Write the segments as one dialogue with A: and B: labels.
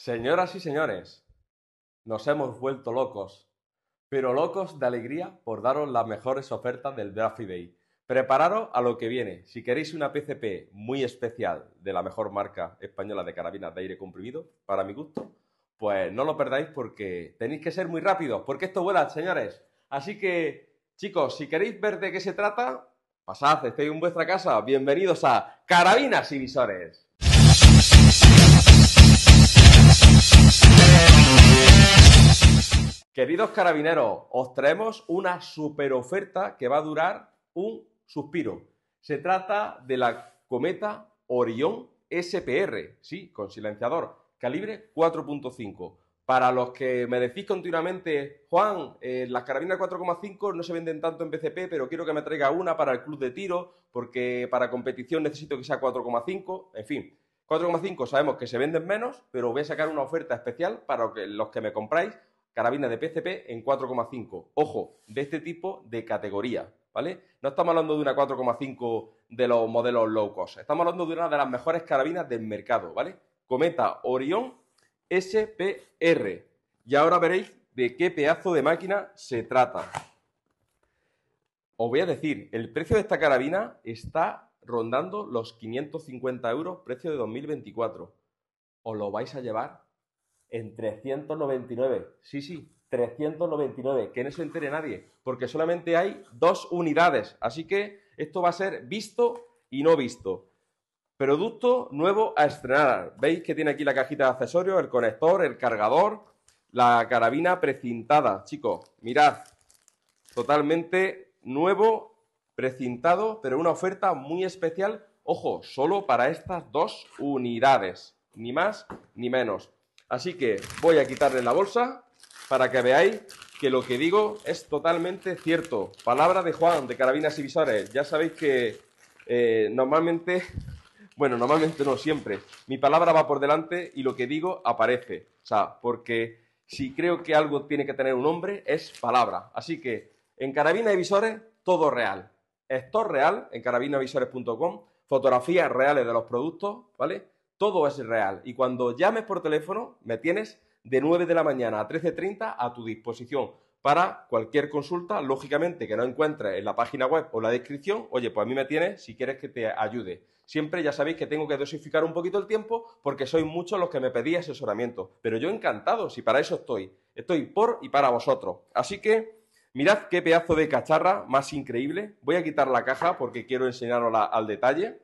A: Señoras y señores, nos hemos vuelto locos, pero locos de alegría por daros las mejores ofertas del Draft Day. Prepararos a lo que viene. Si queréis una PCP muy especial de la mejor marca española de carabinas de aire comprimido, para mi gusto, pues no lo perdáis porque tenéis que ser muy rápidos, porque esto vuela, señores. Así que, chicos, si queréis ver de qué se trata, pasad, estéis en vuestra casa. Bienvenidos a Carabinas y Visores. Queridos carabineros, os traemos una super oferta que va a durar un suspiro. Se trata de la cometa Orion SPR, sí, con silenciador, calibre 4.5. Para los que me decís continuamente, Juan, eh, las carabinas 4,5 no se venden tanto en BCP, pero quiero que me traiga una para el club de tiro, porque para competición necesito que sea 4,5, en fin. 4,5 sabemos que se venden menos, pero voy a sacar una oferta especial para los que me compráis carabina de PCP en 4,5. Ojo, de este tipo de categoría, ¿vale? No estamos hablando de una 4,5 de los modelos low cost, estamos hablando de una de las mejores carabinas del mercado, ¿vale? Cometa Orion SPR. Y ahora veréis de qué pedazo de máquina se trata. Os voy a decir, el precio de esta carabina está rondando los 550 euros, precio de 2024. ¿Os lo vais a llevar? en 399. Sí, sí, 399. Que no se entere nadie, porque solamente hay dos unidades. Así que esto va a ser visto y no visto. Producto nuevo a estrenar. Veis que tiene aquí la cajita de accesorios, el conector, el cargador, la carabina precintada. Chicos, mirad, totalmente nuevo, precintado, pero una oferta muy especial. Ojo, solo para estas dos unidades. Ni más ni menos. Así que voy a quitarle la bolsa para que veáis que lo que digo es totalmente cierto. Palabra de Juan, de Carabinas y Visores. Ya sabéis que eh, normalmente, bueno, normalmente no siempre, mi palabra va por delante y lo que digo aparece. O sea, porque si creo que algo tiene que tener un nombre, es palabra. Así que en Carabinas y Visores, todo real. Esto real en carabinavisores.com, fotografías reales de los productos, ¿vale? Todo es real. Y cuando llames por teléfono, me tienes de 9 de la mañana a 13.30 a tu disposición para cualquier consulta, lógicamente que no encuentres en la página web o la descripción, oye, pues a mí me tienes si quieres que te ayude. Siempre ya sabéis que tengo que dosificar un poquito el tiempo porque sois muchos los que me pedís asesoramiento, pero yo encantado, si para eso estoy, estoy por y para vosotros. Así que mirad qué pedazo de cacharra más increíble. Voy a quitar la caja porque quiero enseñarosla al detalle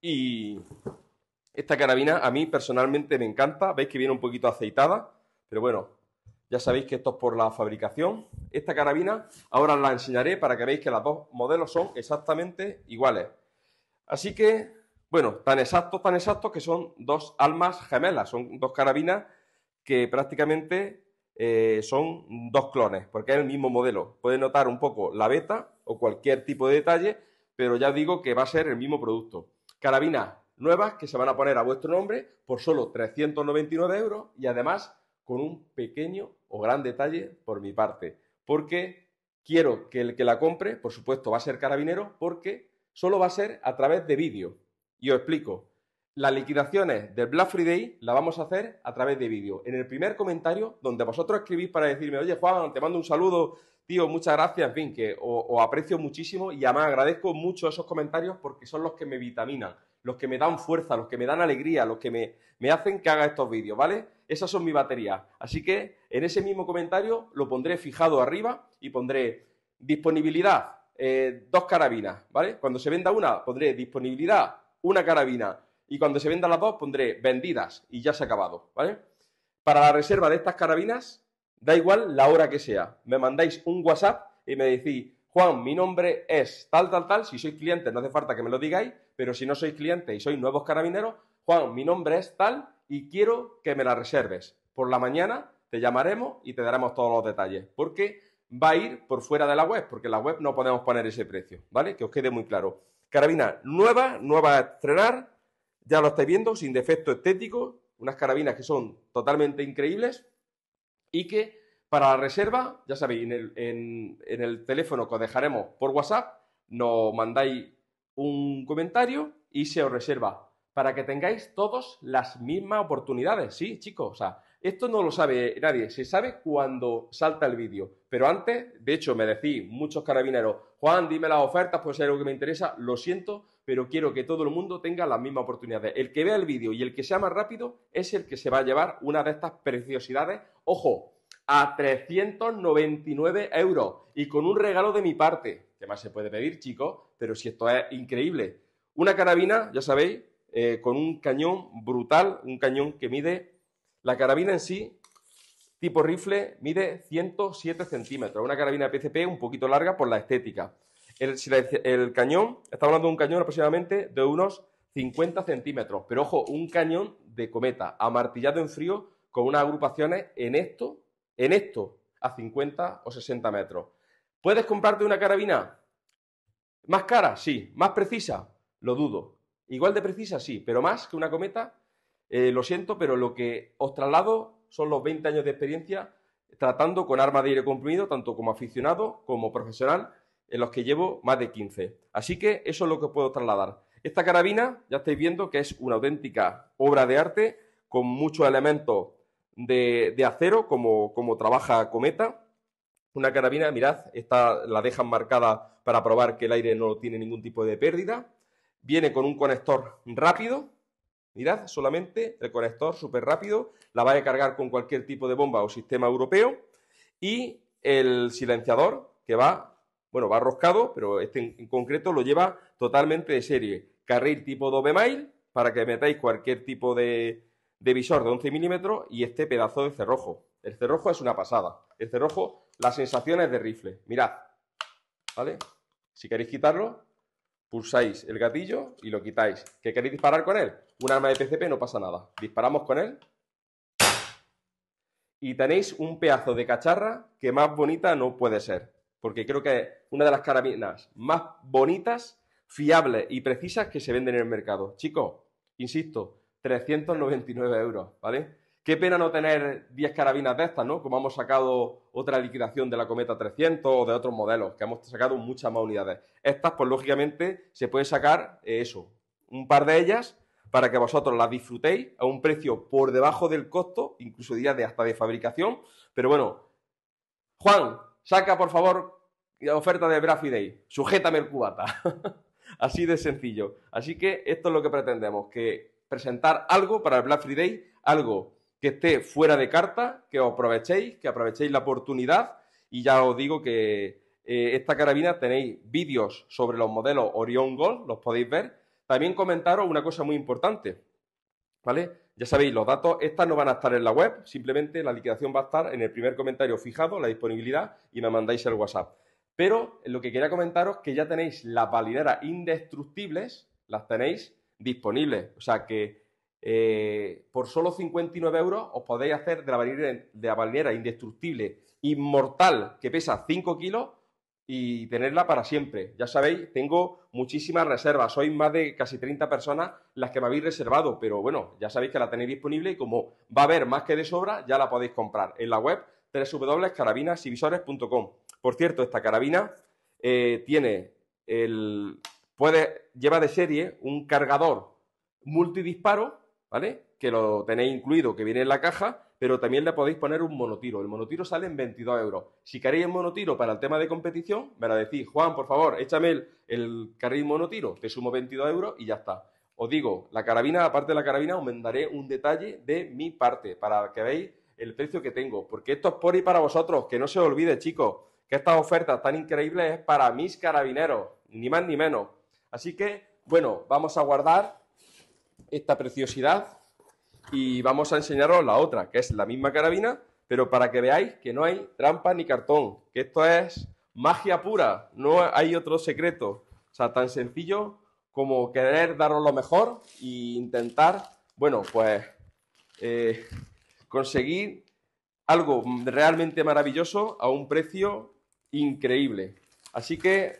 A: y esta carabina a mí personalmente me encanta. Veis que viene un poquito aceitada, pero bueno, ya sabéis que esto es por la fabricación. Esta carabina ahora la enseñaré para que veáis que las dos modelos son exactamente iguales. Así que, bueno, tan exactos, tan exactos que son dos almas gemelas, son dos carabinas que prácticamente eh, son dos clones, porque es el mismo modelo. Puede notar un poco la beta o cualquier tipo de detalle, pero ya digo que va a ser el mismo producto. Carabina nuevas que se van a poner a vuestro nombre por solo 399 euros y además con un pequeño o gran detalle por mi parte, porque quiero que el que la compre, por supuesto, va a ser carabinero, porque solo va a ser a través de vídeo. Y os explico. Las liquidaciones del Black Friday las vamos a hacer a través de vídeo. En el primer comentario, donde vosotros escribís para decirme, oye Juan, te mando un saludo, tío, muchas gracias, en fin, que os, aprecio muchísimo y además agradezco mucho esos comentarios porque son los que me vitaminan los que me dan fuerza, los que me dan alegría, los que me, hacen que haga estos vídeos, ¿vale? Esas son mi batería. Así que en ese mismo comentario lo pondré fijado arriba y pondré disponibilidad, eh, dos carabinas, ¿vale? Cuando se venda una, pondré disponibilidad, una carabina. Y cuando se vendan las dos, pondré vendidas y ya se ha acabado, ¿vale? Para la reserva de estas carabinas, da igual la hora que sea. Me mandáis un WhatsApp y me decís, Juan, mi nombre es tal, tal, tal. Si sois clientes, no hace falta que me lo digáis, pero si no sois clientes y sois nuevos carabineros, Juan, mi nombre es tal y quiero que me la reserves. Por la mañana te llamaremos y te daremos todos los detalles, porque va a ir por fuera de la web, porque en la web no podemos poner ese precio, ¿vale? Que os quede muy claro. Carabina nueva, nueva a estrenar, ya lo estáis viendo, sin defecto estético, unas carabinas que son totalmente increíbles y que para la reserva, ya sabéis, en el, teléfono que os dejaremos por WhatsApp, nos mandáis un comentario y se os reserva para que tengáis todos las mismas oportunidades. Sí, chicos, o sea, esto no lo sabe nadie, se sabe cuando salta el vídeo. Pero antes, de hecho, me decís muchos carabineros, Juan, dime las ofertas, pues ser algo que me interesa, lo siento, pero quiero que todo el mundo tenga las mismas oportunidades. El que vea el vídeo y el que sea más rápido es el que se va a llevar una de estas preciosidades. Ojo, a 399 euros y con un regalo de mi parte. Que más se puede pedir, chicos? Pero si esto es increíble. Una carabina, ya sabéis, eh, con un cañón brutal, un cañón que mide, la carabina en sí, tipo rifle, mide 107 centímetros. Una carabina PCP un poquito larga por la estética. El, el cañón, está hablando de un cañón aproximadamente de unos 50 centímetros, pero ojo, un cañón de cometa, amartillado en frío, con unas agrupaciones en esto en esto a 50 o 60 metros. ¿Puedes comprarte una carabina? ¿Más cara? Sí. ¿Más precisa? Lo dudo. Igual de precisa, sí, pero más que una cometa, eh, lo siento, pero lo que os traslado son los 20 años de experiencia tratando con armas de aire comprimido, tanto como aficionado como profesional, en los que llevo más de 15. Así que eso es lo que puedo trasladar. Esta carabina, ya estáis viendo que es una auténtica obra de arte con muchos elementos de, acero, como, como trabaja Cometa una carabina, mirad, esta la dejan marcada para probar que el aire no tiene ningún tipo de pérdida. Viene con un conector rápido, mirad, solamente el conector súper rápido, la va a cargar con cualquier tipo de bomba o sistema europeo. Y el silenciador que va, bueno, va roscado, pero este en, concreto lo lleva totalmente de serie. Carril tipo Dove Mile para que metáis cualquier tipo de, de visor de 11 milímetros y este pedazo de cerrojo. El cerrojo es una pasada. El cerrojo, las sensaciones de rifle. Mirad, ¿vale? Si queréis quitarlo, pulsáis el gatillo y lo quitáis. ¿Qué queréis disparar con él? Un arma de PCP no pasa nada. Disparamos con él. Y tenéis un pedazo de cacharra que más bonita no puede ser. Porque creo que es una de las carabinas más bonitas, fiables y precisas que se venden en el mercado. Chicos, insisto, 399 euros, ¿vale? Qué pena no tener 10 carabinas de estas, ¿no? Como hemos sacado otra liquidación de la Cometa 300 o de otros modelos, que hemos sacado muchas más unidades. Estas, pues lógicamente, se puede sacar eh, eso, un par de ellas, para que vosotros las disfrutéis a un precio por debajo del costo, incluso diría de hasta de fabricación. Pero bueno, Juan, saca por favor la oferta de Brafi Day, sujétame el cubata. Así de sencillo. Así que esto es lo que pretendemos, que presentar algo para el Black Friday, algo que esté fuera de carta, que os aprovechéis, que aprovechéis la oportunidad y ya os digo que eh, esta carabina tenéis vídeos sobre los modelos Orion Gold, los podéis ver. También comentaros una cosa muy importante, ¿vale? Ya sabéis, los datos, estas no van a estar en la web, simplemente la liquidación va a estar en el primer comentario fijado, la disponibilidad, y me mandáis el WhatsApp. Pero lo que quería comentaros es que ya tenéis las valideras indestructibles, las tenéis disponibles. O sea que eh, por solo 59 euros os podéis hacer de la, balinera, de indestructible, inmortal, que pesa 5 kilos y tenerla para siempre. Ya sabéis, tengo muchísimas reservas. Sois más de casi 30 personas las que me habéis reservado, pero bueno, ya sabéis que la tenéis disponible y como va a haber más que de sobra, ya la podéis comprar en la web www.carabinasivisores.com. Por cierto, esta carabina eh, tiene el, Puede, lleva de serie un cargador multidisparo, ¿vale? Que lo tenéis incluido, que viene en la caja, pero también le podéis poner un monotiro. El monotiro sale en 22 euros. Si queréis el monotiro para el tema de competición, me lo decís, Juan, por favor, échame el, carril monotiro, te sumo 22 euros y ya está. Os digo, la carabina, aparte de la carabina, aumentaré un detalle de mi parte para que veáis el precio que tengo. Porque esto es por y para vosotros, que no se olvide, chicos, que estas ofertas tan increíbles es para mis carabineros, ni más ni menos. Así que, bueno, vamos a guardar esta preciosidad y vamos a enseñaros la otra, que es la misma carabina, pero para que veáis que no hay trampa ni cartón, que esto es magia pura, no hay otro secreto. O sea, tan sencillo como querer daros lo mejor e intentar, bueno, pues eh, conseguir algo realmente maravilloso a un precio increíble. Así que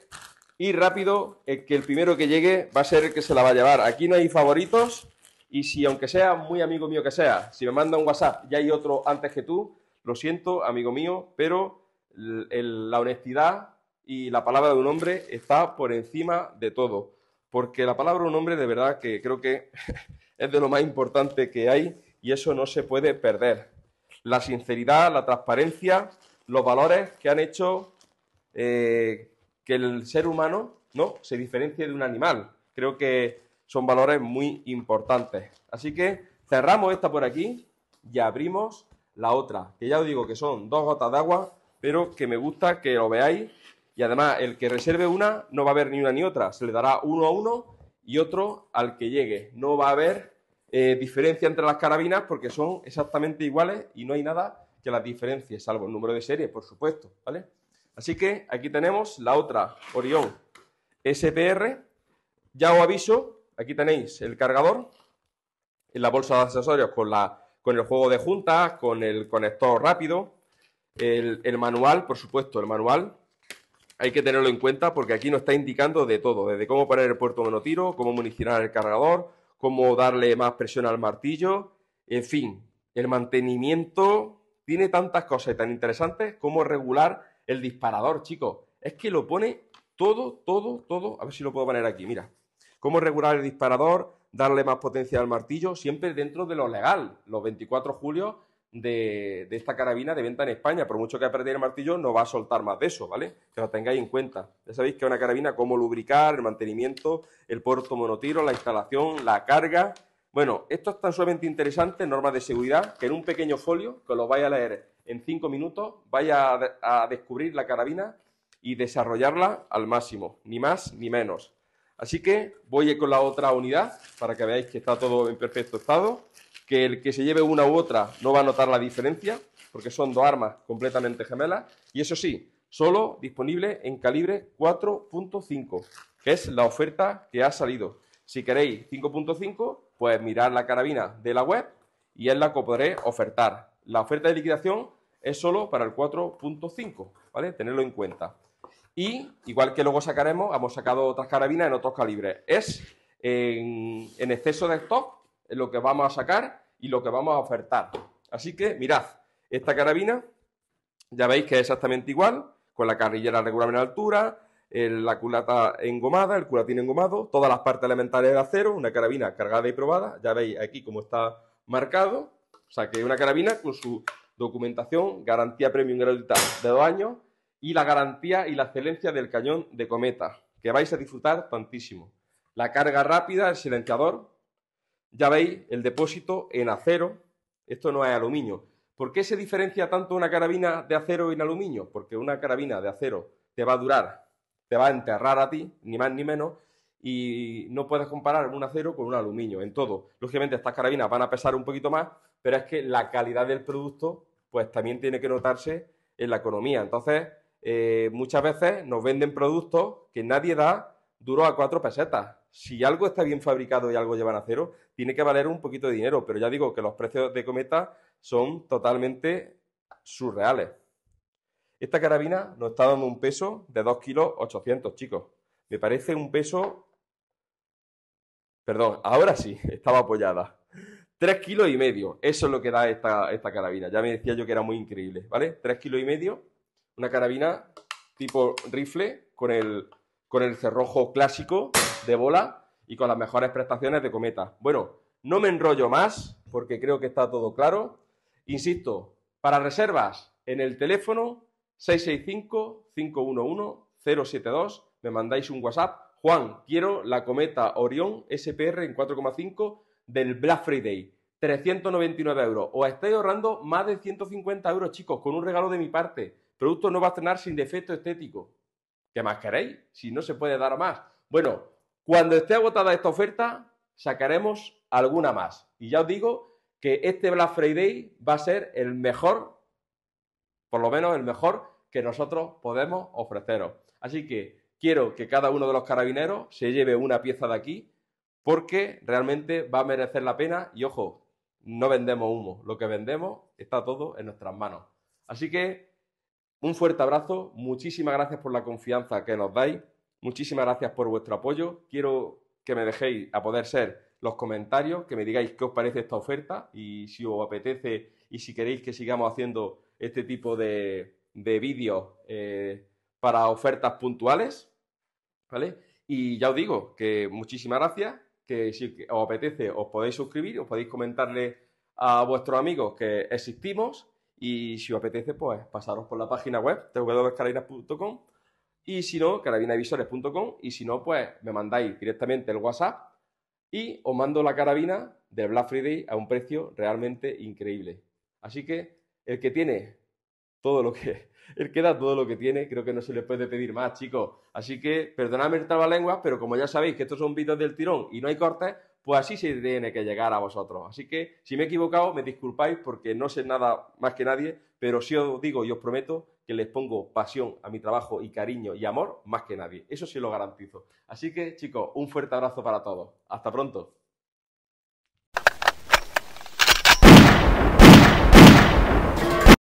A: y rápido, el eh, que el primero que llegue va a ser el que se la va a llevar. Aquí no hay favoritos y si aunque sea muy amigo mío que sea, si me manda un WhatsApp ya hay otro antes que tú, lo siento, amigo mío, pero la honestidad y la palabra de un hombre está por encima de todo. Porque la palabra de un hombre de verdad que creo que es de lo más importante que hay y eso no se puede perder. La sinceridad, la transparencia, los valores que han hecho eh, que el ser humano ¿no? se diferencie de un animal. Creo que son valores muy importantes. Así que cerramos esta por aquí y abrimos la otra, que ya os digo que son dos gotas de agua, pero que me gusta que lo veáis. Y además, el que reserve una no va a haber ni una ni otra, se le dará uno a uno y otro al que llegue. No va a haber eh, diferencia entre las carabinas porque son exactamente iguales y no hay nada que las diferencie, salvo el número de serie, por supuesto, ¿vale? Así que aquí tenemos la otra, Orión SPR. Ya os aviso, aquí tenéis el cargador, en la bolsa de accesorios con, el juego de juntas, con el conector rápido, el, manual, por supuesto, el manual. Hay que tenerlo en cuenta porque aquí nos está indicando de todo, desde cómo poner el puerto monotiro, cómo municionar el cargador, cómo darle más presión al martillo, en fin, el mantenimiento tiene tantas cosas tan interesantes como regular el disparador, chicos. Es que lo pone todo, todo, todo. A ver si lo puedo poner aquí, mira. Cómo regular el disparador, darle más potencia al martillo, siempre dentro de lo legal. Los 24 julio de, esta carabina de venta en España. Por mucho que apretéis el martillo, no va a soltar más de eso, ¿vale? Que lo tengáis en cuenta. Ya sabéis que una carabina, cómo lubricar, el mantenimiento, el puerto monotiro, la instalación, la carga. Bueno, esto es tan suavemente interesante, normas de seguridad, que en un pequeño folio, que lo vais a leer en cinco minutos vaya a, a descubrir la carabina y desarrollarla al máximo, ni más ni menos. Así que voy con la otra unidad para que veáis que está todo en perfecto estado, que el que se lleve una u otra no va a notar la diferencia, porque son dos armas completamente gemelas, y eso sí, solo disponible en calibre 4.5, que es la oferta que ha salido. Si queréis 5.5, pues mirad la carabina de la web y es la que podré ofertar. La oferta de liquidación es solo para el 4.5, ¿vale? Tenerlo en cuenta. Y igual que luego sacaremos, hemos sacado otras carabinas en otros calibres. Es en, exceso de stock lo que vamos a sacar y lo que vamos a ofertar. Así que mirad, esta carabina ya veis que es exactamente igual, con la carrillera regular en altura, la culata engomada, el culatín engomado, todas las partes elementales de acero, una carabina cargada y probada, ya veis aquí cómo está marcado, o sea que una carabina con su documentación, garantía premium gratuita de dos años y la garantía y la excelencia del cañón de cometa, que vais a disfrutar tantísimo. La carga rápida, el silenciador, ya veis el depósito en acero, esto no es aluminio. ¿Por qué se diferencia tanto una carabina de acero y en aluminio? Porque una carabina de acero te va a durar, te va a enterrar a ti, ni más ni menos, y no puedes comparar un acero con un aluminio en todo. Lógicamente estas carabinas van a pesar un poquito más, pero es que la calidad del producto pues también tiene que notarse en la economía. Entonces, eh, muchas veces nos venden productos que nadie da duro a cuatro pesetas. Si algo está bien fabricado y algo llevan a cero, tiene que valer un poquito de dinero, pero ya digo que los precios de Cometa son totalmente surreales. Esta carabina nos está dando un peso de 2 kilos 800, chicos. Me parece un peso... Perdón, ahora sí, estaba apoyada. 3 kilos y medio. Eso es lo que da esta, carabina. Ya me decía yo que era muy increíble, ¿vale? 3 kilos y medio, una carabina tipo rifle con el, con el cerrojo clásico de bola y con las mejores prestaciones de cometa. Bueno, no me enrollo más porque creo que está todo claro. Insisto, para reservas en el teléfono 665-511-072 me mandáis un WhatsApp. Juan, quiero la cometa Orión SPR en 4,5 del Black Friday. 399 euros. Os estáis ahorrando más de 150 euros, chicos, con un regalo de mi parte. Producto no va a estrenar sin defecto estético. ¿Qué más queréis? Si no se puede dar más. Bueno, cuando esté agotada esta oferta, sacaremos alguna más. Y ya os digo que este Black Friday va a ser el mejor, por lo menos el mejor que nosotros podemos ofreceros. Así que quiero que cada uno de los carabineros se lleve una pieza de aquí porque realmente va a merecer la pena y ojo, no vendemos humo, lo que vendemos está todo en nuestras manos. Así que un fuerte abrazo, muchísimas gracias por la confianza que nos dais, muchísimas gracias por vuestro apoyo, quiero que me dejéis a poder ser los comentarios, que me digáis qué os parece esta oferta y si os apetece y si queréis que sigamos haciendo este tipo de, vídeos eh, para ofertas puntuales, ¿vale? Y ya os digo que muchísimas gracias que si os apetece os podéis suscribir, os podéis comentarle a vuestros amigos que existimos y si os apetece pues pasaros por la página web www.carabinas.com y si no, carabinavisores.com y si no pues me mandáis directamente el WhatsApp y os mando la carabina de Black Friday a un precio realmente increíble. Así que el que tiene todo lo que, él queda todo lo que tiene, creo que no se le puede pedir más, chicos. Así que perdonadme el lengua, pero como ya sabéis que estos son vídeos del tirón y no hay cortes, pues así se tiene que llegar a vosotros. Así que si me he equivocado, me disculpáis porque no sé nada más que nadie, pero sí os digo y os prometo que les pongo pasión a mi trabajo y cariño y amor más que nadie. Eso sí lo garantizo. Así que chicos, un fuerte abrazo para todos. Hasta pronto.